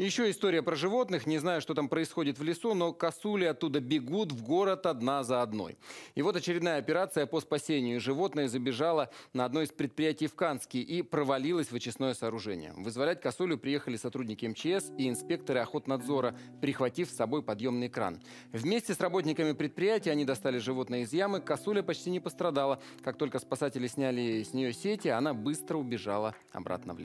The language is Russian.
Еще история про животных. Не знаю, что там происходит в лесу, но косули оттуда бегут в город одна за одной. И вот очередная операция по спасению. Животное забежало на одно из предприятий в Канске и провалилось в очистное сооружение. Вызволять косулю приехали сотрудники МЧС и инспекторы охотнадзора, прихватив с собой подъемный кран. Вместе с работниками предприятия они достали животное из ямы. Косуля почти не пострадала. Как только спасатели сняли с нее сети, она быстро убежала обратно в лес.